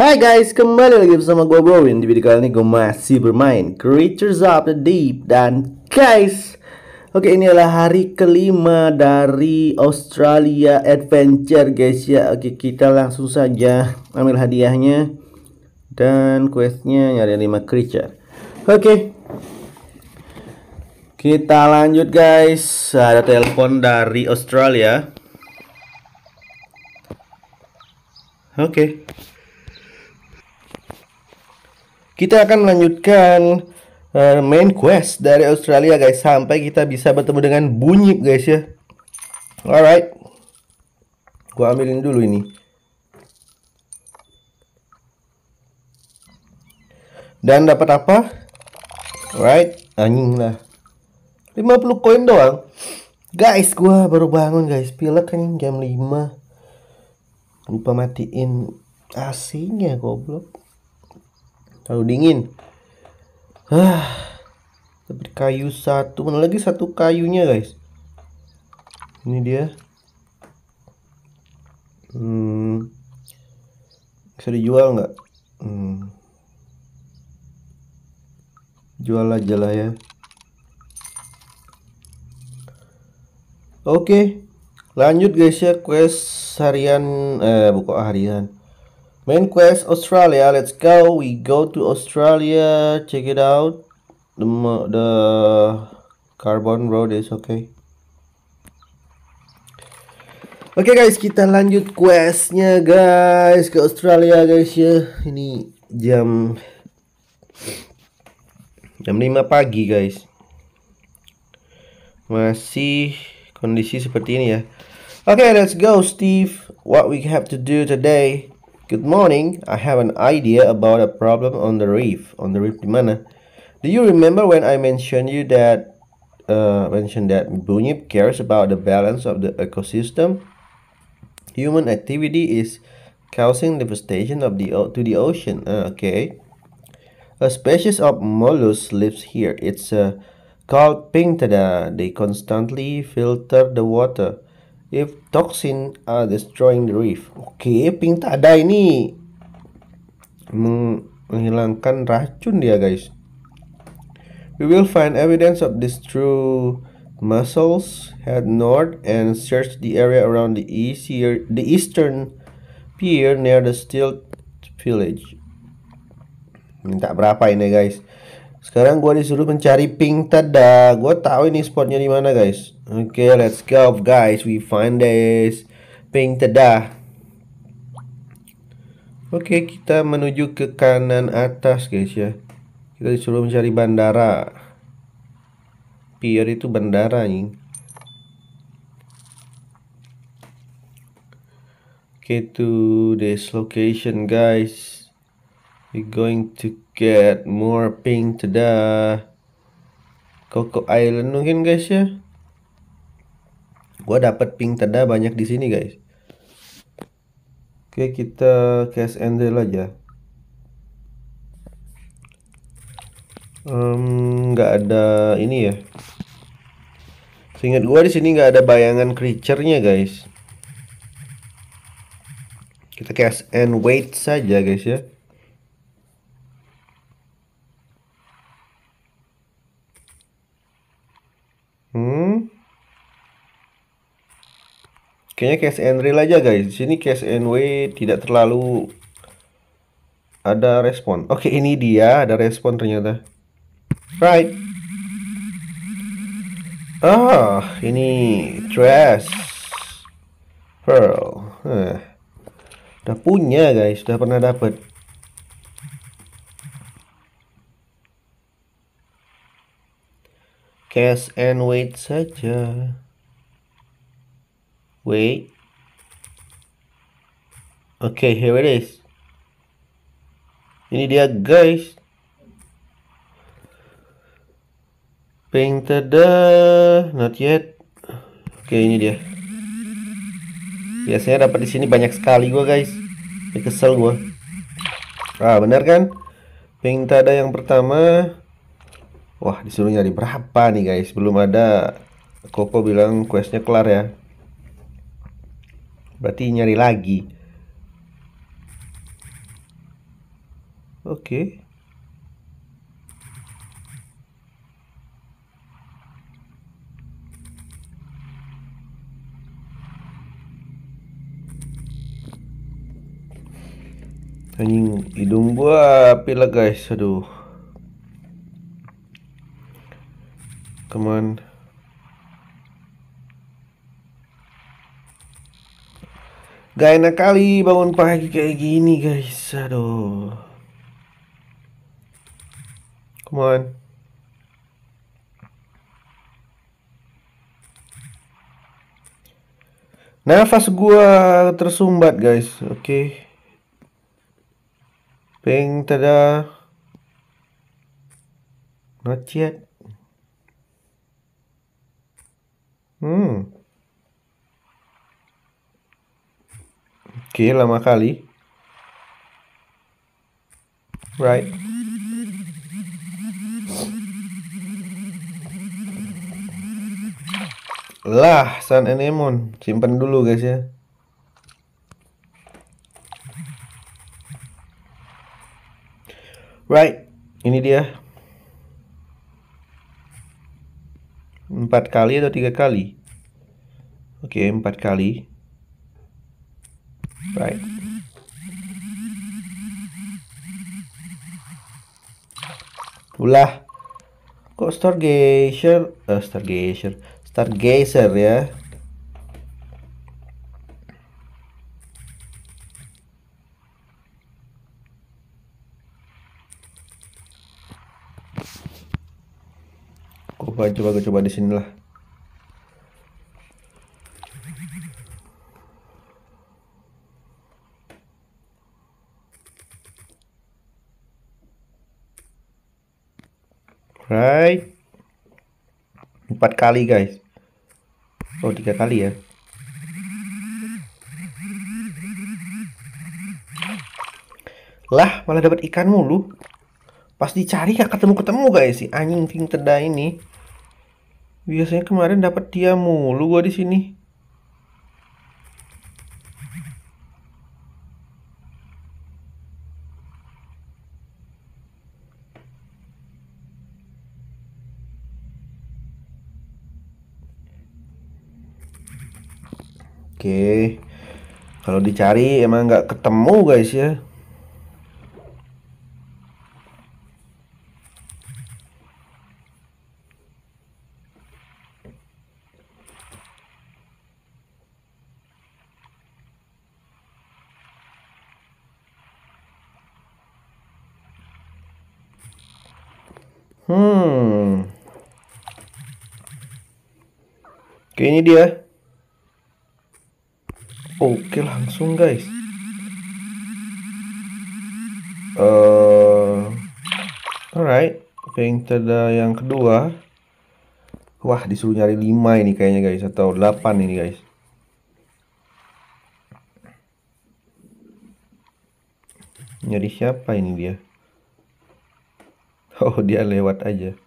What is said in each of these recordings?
Hai guys, kembali lagi bersama gue Browin Di video kali ini gue masih bermain Creatures of the Deep Dan guys Oke ini adalah hari kelima dari Australia Adventure guys ya Oke kita langsung saja ambil hadiahnya Dan questnya nyari lima creature Oke Kita lanjut guys Ada telepon dari Australia Oke okay. Kita akan melanjutkan uh, main quest dari Australia guys sampai kita bisa bertemu dengan bunyi guys ya. Alright. Gua ambilin dulu ini. Dan dapat apa? Alright, anjing lah. 50 koin doang. Guys, gua baru bangun guys. Pilek kan jam 5. Lupa matiin AC-nya goblok terlalu dingin ah dapat kayu satu mana lagi satu kayunya guys ini dia hmm bisa dijual nggak hmm. jual aja lah ya oke lanjut guys ya quest harian eh buku harian Main quest Australia. Let's go. We go to Australia. Check it out. The the carbon road is okay. Oke okay guys, kita lanjut questnya guys ke Australia guys ya. Ini jam jam 5 pagi guys. Masih kondisi seperti ini ya. Oke, okay, let's go Steve. What we have to do today? Good morning. I have an idea about a problem on the reef, on the reef di mana. Do you remember when I mentioned you that uh, mentioned that Bunyip cares about the balance of the ecosystem? Human activity is causing devastation of the to the ocean. Uh, okay. A species of mollusk lives here. It's uh, called pintada. They constantly filter the water. If toxin are destroying the reef. Oke, okay, ada ini menghilangkan racun dia, guys. We will find evidence of this through mussels head north and search the area around the easier, the eastern pier near the stilt village. Minta berapa ini guys? Sekarang gue disuruh mencari pink tada. gue tahu ini spotnya di mana, guys. Oke, okay, let's go, guys. We find this pink tada. Oke, okay, kita menuju ke kanan atas, guys ya. Kita disuruh mencari bandara. Pier itu bandara, nih. Oke, okay, to this location, guys. We're going to get more pink the Coco Island mungkin guys ya. Gua dapat pink tada banyak di sini guys. Oke, kita cash and deal aja. Um, nggak ada ini ya. Seingat gua di sini nggak ada bayangan creature-nya guys. Kita cash and wait saja guys ya. Hmm. Kayaknya cash and real aja guys. Di sini cash and way tidak terlalu ada respon. Oke, ini dia ada respon ternyata. Right. Ah, ini dress Pearl. Eh. Udah punya guys, sudah pernah dapat. cash and wait saja wait okay here it is ini dia guys ping tada not yet oke okay, ini dia biasanya dapat di sini banyak sekali gua guys ini kesel gua ah benar kan ping tada yang pertama Wah disuruh nyari berapa nih guys Belum ada Koko bilang questnya kelar ya Berarti nyari lagi Oke okay. Anjing hidung gua pilek guys Aduh Come on. Gak enak kali bangun pagi kayak gini guys. Aduh. Come on. Nafas gua tersumbat guys. Oke. Okay. Ping tada. Not yet. Hmm. Oke, okay, lama kali. Right. Lah, Sun Anemon. Simpen dulu guys ya. Right, ini dia. Empat kali atau tiga kali? Oke, okay, empat kali. Right. Ulah. Kok Stargazer? Uh, eh, Stargazer. Stargazer ya. gua coba gua coba di lah right empat kali guys oh tiga kali ya lah malah dapat ikan mulu pas dicari gak ketemu ketemu guys si anjing king teda ini Biasanya kemarin dapat dia mulu gua di sini. Oke. Kalau dicari emang nggak ketemu guys ya. Hmm. Oke, ini dia. Oke, langsung guys. Uh, alright. Oke, yang ada yang kedua. Wah, disuruh nyari lima ini kayaknya guys atau delapan ini guys. Nyari siapa ini dia? oh dia lewat aja oke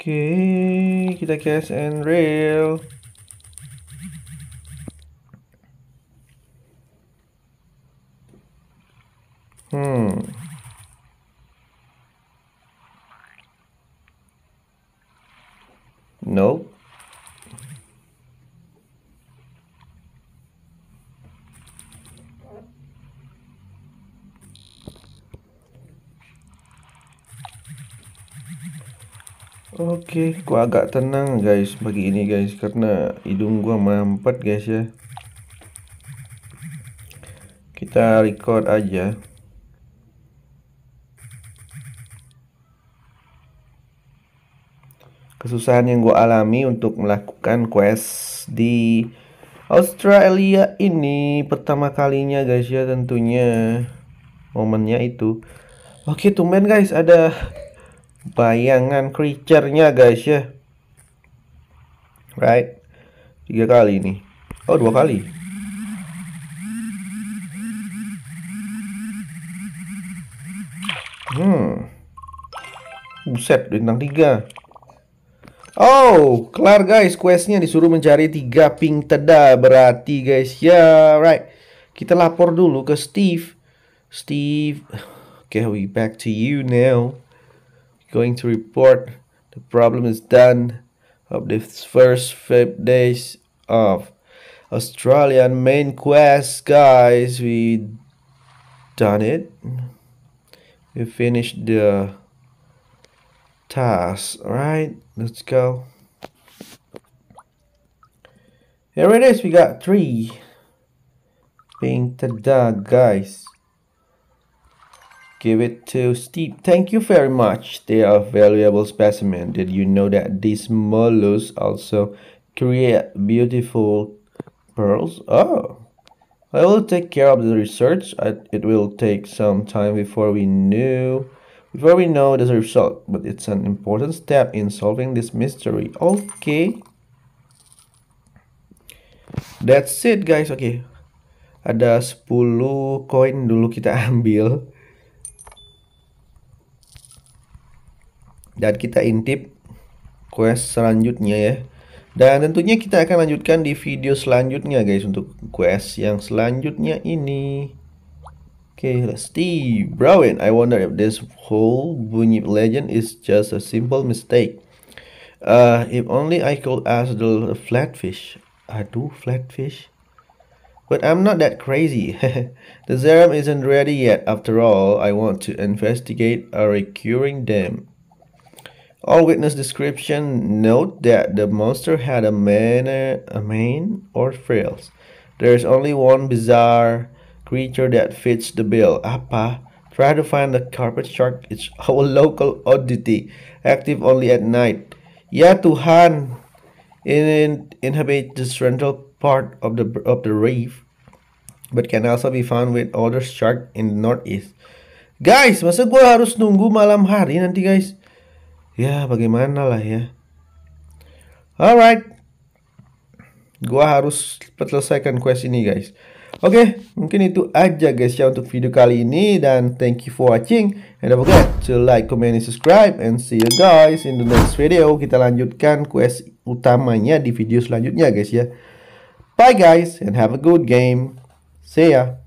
okay, kita cash and rail Oke, okay, gua agak tenang guys bagi ini guys karena hidung gua mampet guys ya. Kita record aja. Kesusahan yang gua alami untuk melakukan quest di Australia ini pertama kalinya guys ya tentunya momennya itu. Oke, okay, tumben guys ada bayangan creature-nya guys ya. Right? Tiga kali ini? Oh, dua kali. Hmm. Buset, bintang tiga. Oh, kelar guys questnya disuruh mencari tiga pink teda berarti guys ya yeah, right kita lapor dulu ke Steve. Steve, can we back to you now. going to report the problem is done of the first five days of Australian main quest guys we done it we finished the task alright let's go here it is we got three painted dog guys Give it to Steve. Thank you very much. They are valuable specimen. Did you know that these mollusks also create beautiful pearls? Oh, I will take care of the research. I, it will take some time before we knew, before we know the result. But it's an important step in solving this mystery. Okay. That's it guys. Okay. Ada 10 koin dulu kita ambil. dan kita intip quest selanjutnya ya dan tentunya kita akan lanjutkan di video selanjutnya guys untuk quest yang selanjutnya ini Okay, let's see. Browin, I wonder if this whole bunyi legend is just a simple mistake. Uh, if only I could ask the flatfish. Aduh, flatfish? But I'm not that crazy. the serum isn't ready yet. After all, I want to investigate a recurring dam. All witness description note that the monster had a mane, a mane or frills. There is only one bizarre creature that fits the bill. Apa? Try to find the carpet shark. It's our local oddity, active only at night. Ya Tuhan, in, inhabit the central part of the of the reef, but can also be found with other shark in the northeast. Guys, masa gua harus nunggu malam hari nanti guys? ya bagaimana lah ya alright gua harus selesaikan quest ini guys Oke, okay, mungkin itu aja guys ya untuk video kali ini dan thank you for watching and don't forget to like, comment, and subscribe and see you guys in the next video. Kita lanjutkan quest utamanya di video selanjutnya guys ya. Bye guys and have a good game. See ya.